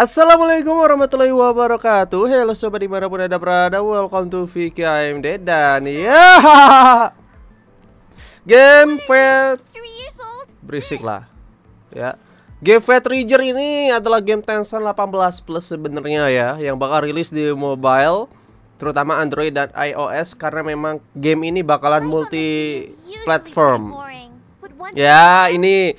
Assalamualaikum warahmatullahi wabarakatuh Halo sobat dimanapun ada berada Welcome to Vicky AMD Dan ya Game Fat Berisik lah Ya Game Fat Ranger ini adalah game Tencent 18 plus sebenarnya ya Yang bakal rilis di mobile Terutama Android dan iOS Karena memang game ini bakalan multi platform Ya ini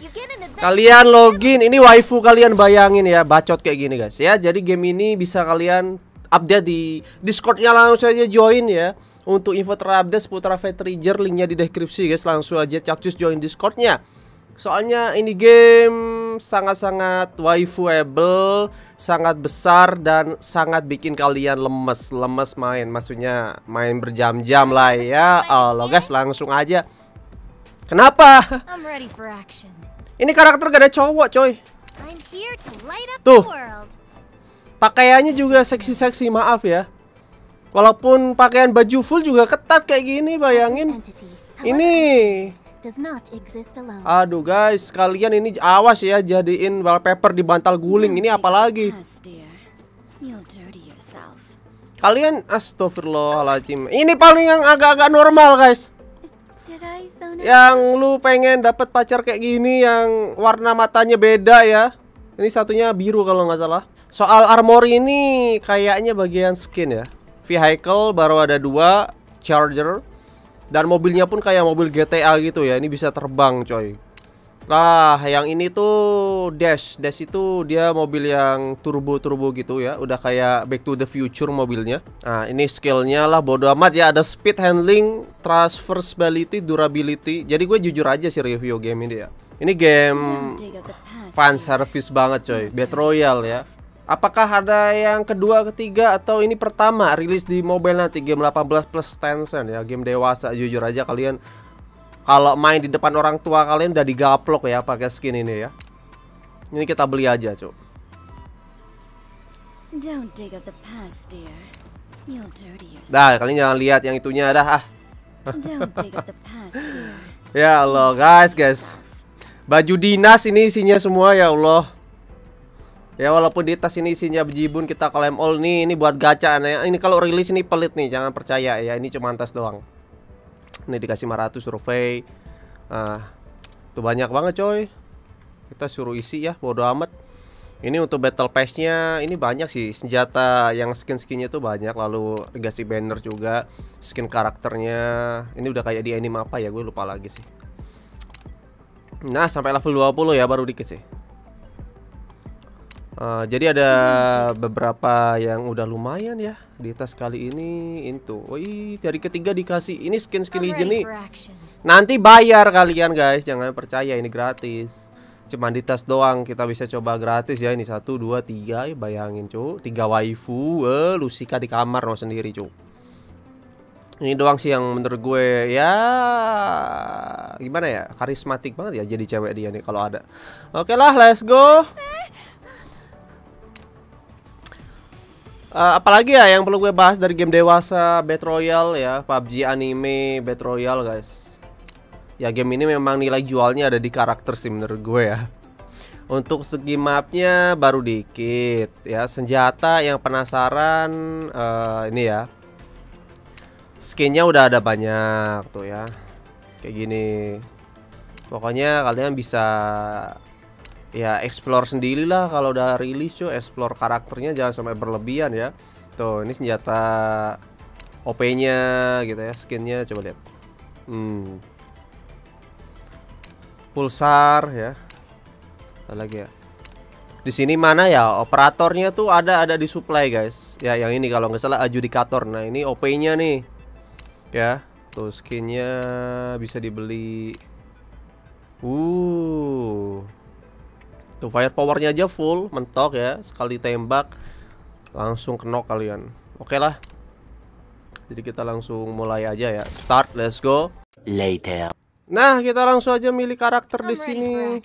Kalian login, ini waifu kalian bayangin ya, bacot kayak gini guys ya. Jadi game ini bisa kalian update di Discordnya langsung aja join ya. Untuk info terupdate seputar Vetriger linknya di deskripsi guys, langsung aja capcus join Discordnya. Soalnya ini game sangat-sangat waifuable, sangat besar dan sangat bikin kalian lemes, lemes main. Maksudnya main berjam-jam lah ya. Allah guys langsung aja. Kenapa? Ini karakter gak ada cowok, coy. Tuh. Pakaiannya juga seksi-seksi, maaf ya. Walaupun pakaian baju full juga ketat kayak gini, bayangin. Ini Aduh guys, kalian ini awas ya jadiin wallpaper di bantal guling. Ini apalagi? Kalian astagfirullahaladzim. Ini paling yang agak-agak normal guys yang lu pengen dapat pacar kayak gini yang warna matanya beda ya. Ini satunya biru kalau nggak salah. Soal armor ini kayaknya bagian skin ya. Vehicle baru ada dua, charger, dan mobilnya pun kayak mobil GTA gitu ya. Ini bisa terbang coy. Nah, yang ini tuh Dash. Dash itu dia mobil yang turbo-turbo gitu ya. Udah kayak Back to the Future mobilnya. Nah, ini skillnya lah bodo amat ya. Ada speed handling, transferability, durability. Jadi gue jujur aja sih review game ini ya. Ini game fan service banget coy. Battle Royale ya. Apakah ada yang kedua, ketiga, atau ini pertama rilis di mobile nanti game 18 plus Tencent ya. Game dewasa jujur aja kalian kalau main di depan orang tua kalian udah digaplok ya pakai skin ini ya. Ini kita beli aja, Cuk. Dah, kalian jangan lihat yang itunya dah ah. ya Allah, guys, guys. Baju dinas ini isinya semua ya Allah. Ya walaupun di tas ini isinya bejibun kita klaim all oh, nih ini buat gacha ya. Ini kalau rilis ini pelit nih, jangan percaya ya. Ini cuma tas doang nih dikasih 500 survei tuh ah, itu banyak banget coy kita suruh isi ya bodo amat ini untuk battle pass-nya ini banyak sih senjata yang skin-skinnya tuh banyak lalu dikasih banner juga skin karakternya ini udah kayak di anime apa ya gue lupa lagi sih nah sampai level 20 ya baru dikit sih Eh, jadi ada beberapa yang udah lumayan ya di tas kali ini itu. Woi dari ketiga dikasih ini skin-skin legend nih. Nanti bayar kalian guys, jangan percaya ini gratis. Cuman di tas doang kita bisa coba gratis ya ini satu dua tiga ya, bayangin cu tiga waifu eh, Lusika di kamar lo sendiri cu ini doang sih yang menurut gue ya gimana ya karismatik banget ya jadi cewek dia nih kalau ada oke okay lah let's go eh, Uh, apalagi ya yang perlu gue bahas dari game dewasa Battle Royale ya, PUBG anime Battle Royale guys. Ya game ini memang nilai jualnya ada di karakter sih menurut gue ya. Untuk segi mapnya baru dikit ya. Senjata yang penasaran uh, ini ya. Skinnya udah ada banyak tuh ya. Kayak gini. Pokoknya kalian bisa ya explore sendiri lah kalau udah rilis cuy explore karakternya jangan sampai berlebihan ya tuh ini senjata OP-nya gitu ya skinnya coba lihat hmm. pulsar ya ada lagi ya di sini mana ya operatornya tuh ada ada di supply guys ya yang ini kalau nggak salah adjudikator nah ini OP-nya nih ya tuh skinnya bisa dibeli uh Tuh fire powernya aja full, mentok ya. Sekali tembak langsung kena kalian. Oke okay lah. Jadi kita langsung mulai aja ya. Start, let's go. Later. Nah, kita langsung aja milih karakter di sini.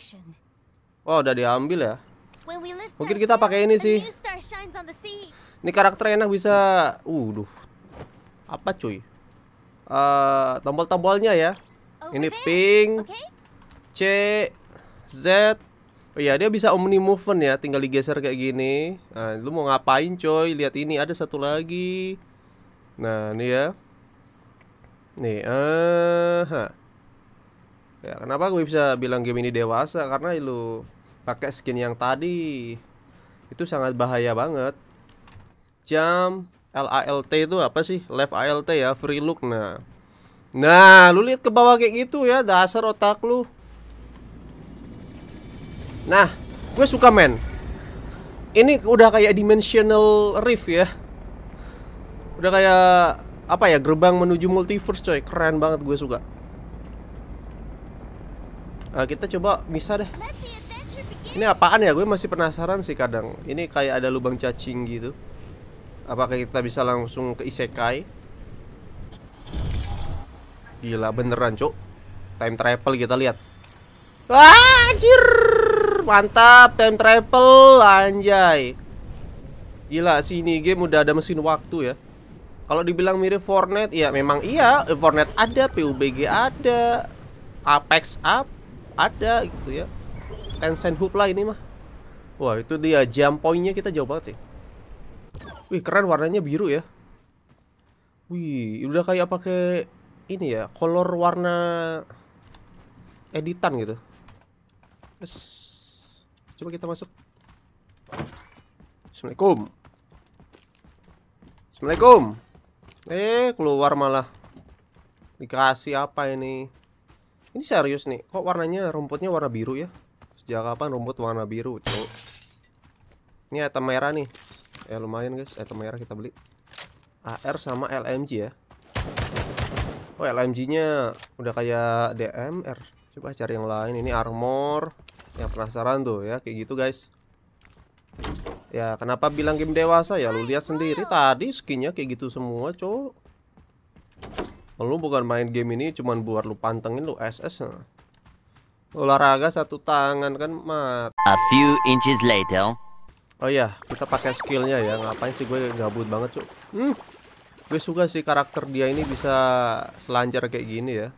Wah, wow, udah diambil ya. Mungkin kita pakai ini sih. Ini karakter enak bisa uh Apa cuy? Uh, tombol-tombolnya ya. Ini pink, C, Z, Oh iya, dia bisa omni movement ya, tinggal digeser kayak gini. Nah, lu mau ngapain coy? Lihat ini ada satu lagi. Nah, ini ya. Nih, eh uh, Ya, kenapa gue bisa bilang game ini dewasa? Karena lu pakai skin yang tadi. Itu sangat bahaya banget. Jam LALT itu apa sih? Left ALT ya, free look. Nah. Nah, lu lihat ke bawah kayak gitu ya, dasar otak lu. Nah, gue suka men. Ini udah kayak dimensional rift ya. Udah kayak apa ya gerbang menuju multiverse coy. Keren banget gue suka. Nah, kita coba bisa deh. Ini apaan ya? Gue masih penasaran sih kadang. Ini kayak ada lubang cacing gitu. Apakah kita bisa langsung ke isekai? Gila beneran, cok. Time travel kita lihat. Ah, anjir mantap time travel anjay gila sih ini game udah ada mesin waktu ya kalau dibilang mirip Fortnite ya memang iya Fortnite ada PUBG ada Apex up ada gitu ya Tencent Hoop lah ini mah wah itu dia jam poinnya kita jauh banget sih wih keren warnanya biru ya wih udah kayak pakai ini ya color warna editan gitu Terus Coba kita masuk. Assalamualaikum. Assalamualaikum. Eh, keluar malah. Dikasih apa ini? Ini serius nih. Kok warnanya rumputnya warna biru ya? Sejak kapan rumput warna biru, cowok? Ini item merah nih. Eh lumayan, guys. Item merah kita beli. AR sama LMG ya. Oh, LMG-nya udah kayak DMR. Coba cari yang lain. Ini armor yang penasaran tuh ya kayak gitu guys ya kenapa bilang game dewasa ya lu lihat sendiri tadi skinnya kayak gitu semua cowok lu bukan main game ini cuman buat lu pantengin lu SS nah. olahraga satu tangan kan mat a few inches later oh ya kita pakai skillnya ya ngapain sih gue gabut banget cuk hmm. gue suka sih karakter dia ini bisa selancar kayak gini ya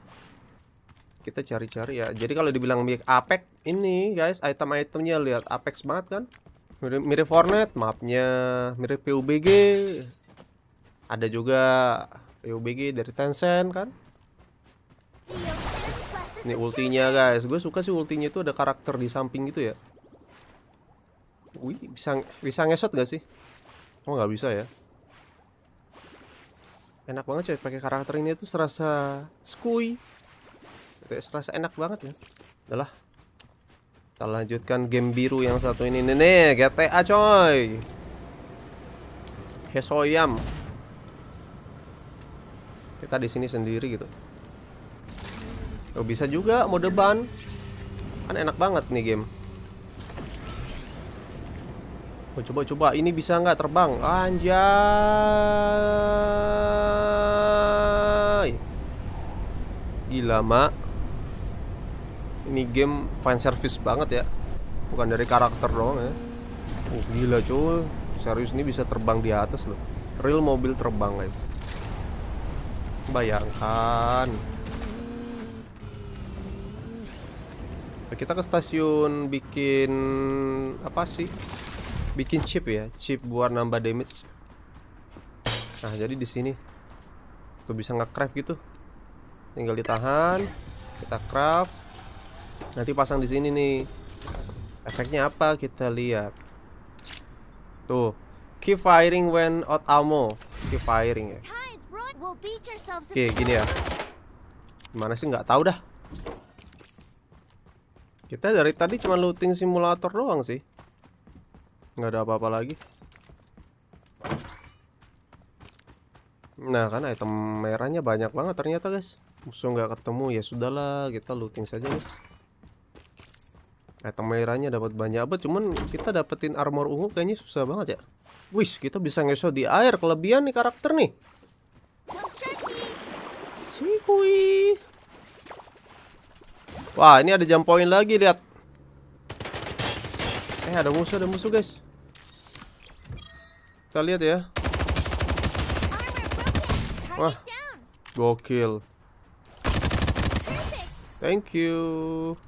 kita cari-cari ya jadi kalau dibilang mirip Apex ini guys item-itemnya lihat Apex banget kan mirip, mirip Fortnite mapnya mirip PUBG ada juga PUBG dari Tencent kan ini ultinya guys gue suka sih ultinya itu ada karakter di samping gitu ya wih bisa bisa ngesot gak sih oh nggak bisa ya enak banget coy pakai karakter ini tuh serasa skui kayak serasa enak banget ya adalah, kita lanjutkan game biru yang satu ini nih, nih GTA coy Hesoyam kita di sini sendiri gitu oh bisa juga mode ban kan enak banget nih game oh coba coba ini bisa nggak terbang anjay gila mak ini game fan service banget ya bukan dari karakter doang ya oh gila cuy serius ini bisa terbang di atas loh real mobil terbang guys bayangkan nah, kita ke stasiun bikin apa sih bikin chip ya chip buat nambah damage nah jadi di sini tuh bisa nge-craft gitu tinggal ditahan kita craft nanti pasang di sini nih efeknya apa kita lihat tuh keep firing when out ammo keep firing ya oke gini ya gimana sih nggak tahu dah kita dari tadi cuma looting simulator doang sih nggak ada apa-apa lagi Nah kan item merahnya banyak banget ternyata guys Musuh nggak ketemu ya sudahlah kita looting saja guys Item merahnya dapat banyak apa cuman kita dapetin armor ungu kayaknya susah banget ya. Wis, kita bisa ngeso di air kelebihan nih karakter nih. Sikui. Wah, ini ada jump point lagi lihat. Eh, ada musuh, ada musuh, guys. Kita lihat ya. Wah. Gokil. Thank you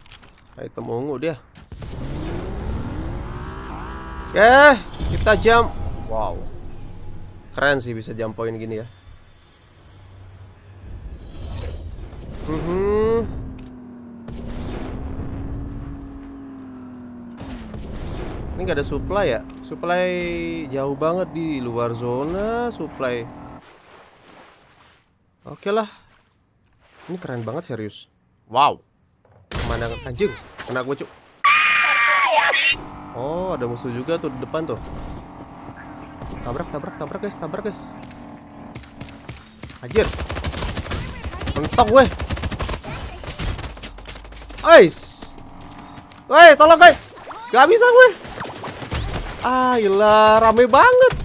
item ungu dia oke eh, kita jump wow keren sih bisa jump point gini ya mm -hmm. ini gak ada supply ya supply jauh banget di luar zona supply oke okay lah ini keren banget serius wow pemandangan anjing kena gue cuk oh ada musuh juga tuh di depan tuh tabrak tabrak tabrak guys tabrak guys anjir mentok gue Ais Woi tolong guys Gak bisa gue Ah gila rame banget